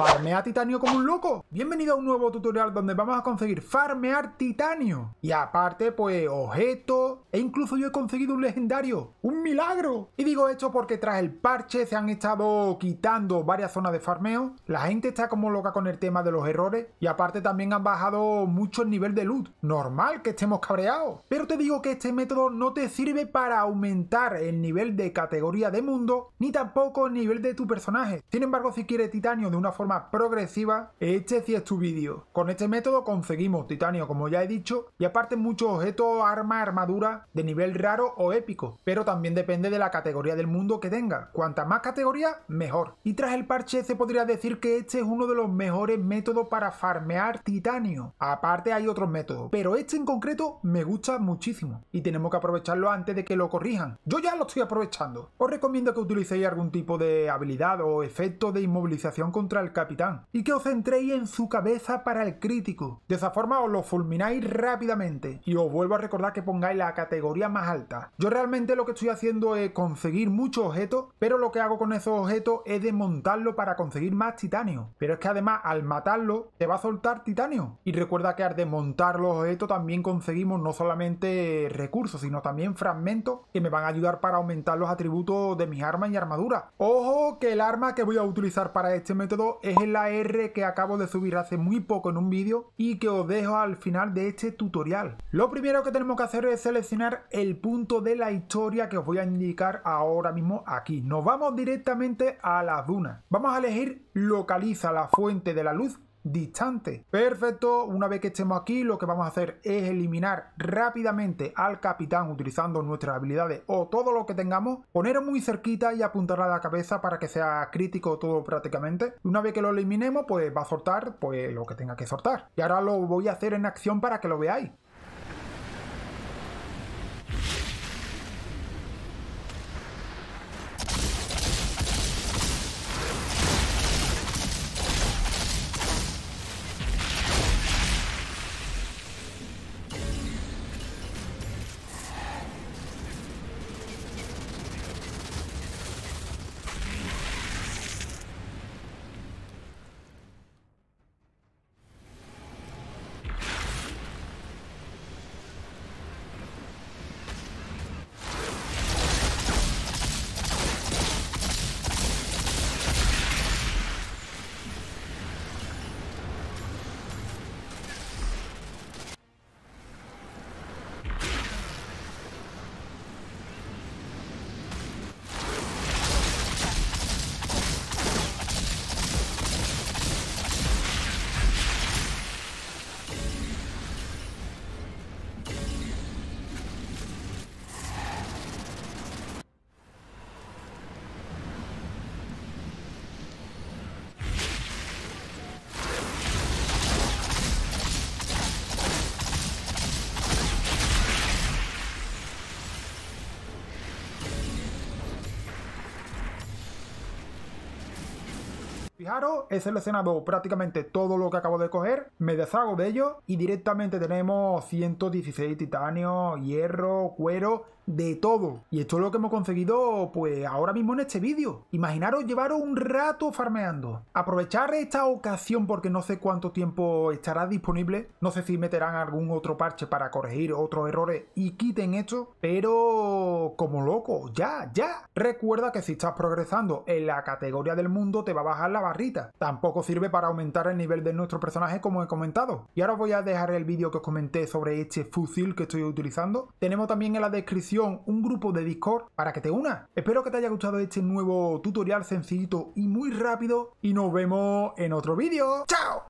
¿Farmea titanio como un loco? Bienvenido a un nuevo tutorial donde vamos a conseguir farmear titanio. Y aparte, pues, objetos. E incluso yo he conseguido un legendario. ¡Un milagro! Y digo esto porque tras el parche se han estado quitando varias zonas de farmeo. La gente está como loca con el tema de los errores. Y aparte también han bajado mucho el nivel de loot. Normal que estemos cabreados. Pero te digo que este método no te sirve para aumentar el nivel de categoría de mundo. Ni tampoco el nivel de tu personaje. Sin embargo, si quieres titanio de una forma progresiva, este si es tu vídeo. Con este método conseguimos titanio, como ya he dicho, y aparte muchos objetos, armas, armaduras de nivel raro o épico, pero también depende de la categoría del mundo que tenga. Cuanta más categoría, mejor. Y tras el parche se podría decir que este es uno de los mejores métodos para farmear titanio. Aparte hay otros métodos, pero este en concreto me gusta muchísimo y tenemos que aprovecharlo antes de que lo corrijan. Yo ya lo estoy aprovechando. Os recomiendo que utilicéis algún tipo de habilidad o efecto de inmovilización contra el capitán y que os centréis en su cabeza para el crítico. De esa forma os lo fulmináis rápidamente y os vuelvo a recordar que pongáis la categoría más alta. Yo realmente lo que estoy haciendo es conseguir muchos objetos, pero lo que hago con esos objetos es desmontarlo para conseguir más titanio. Pero es que además al matarlo te va a soltar titanio. Y recuerda que al desmontar los objetos también conseguimos no solamente recursos, sino también fragmentos que me van a ayudar para aumentar los atributos de mis armas y armaduras. Ojo que el arma que voy a utilizar para este método es la R que acabo de subir hace muy poco en un vídeo y que os dejo al final de este tutorial. Lo primero que tenemos que hacer es seleccionar el punto de la historia que os voy a indicar ahora mismo aquí. Nos vamos directamente a las dunas. Vamos a elegir localiza la fuente de la luz distante. Perfecto, una vez que estemos aquí lo que vamos a hacer es eliminar rápidamente al capitán utilizando nuestras habilidades o todo lo que tengamos, ponerlo muy cerquita y apuntarle a la cabeza para que sea crítico todo prácticamente. Una vez que lo eliminemos pues va a soltar pues lo que tenga que soltar. Y ahora lo voy a hacer en acción para que lo veáis. Fijaros, he seleccionado prácticamente todo lo que acabo de coger, me deshago de ello y directamente tenemos 116 titanio, hierro, cuero, de todo. Y esto es lo que hemos conseguido pues ahora mismo en este vídeo. Imaginaros llevaros un rato farmeando. Aprovechar esta ocasión porque no sé cuánto tiempo estará disponible. No sé si meterán algún otro parche para corregir otros errores y quiten esto. Pero como loco, ya, ya. Recuerda que si estás progresando en la categoría del mundo te va a bajar la rita Tampoco sirve para aumentar el nivel de nuestro personaje como he comentado. Y ahora voy a dejar el vídeo que os comenté sobre este fusil que estoy utilizando. Tenemos también en la descripción un grupo de Discord para que te unas. Espero que te haya gustado este nuevo tutorial sencillito y muy rápido y nos vemos en otro vídeo. ¡Chao!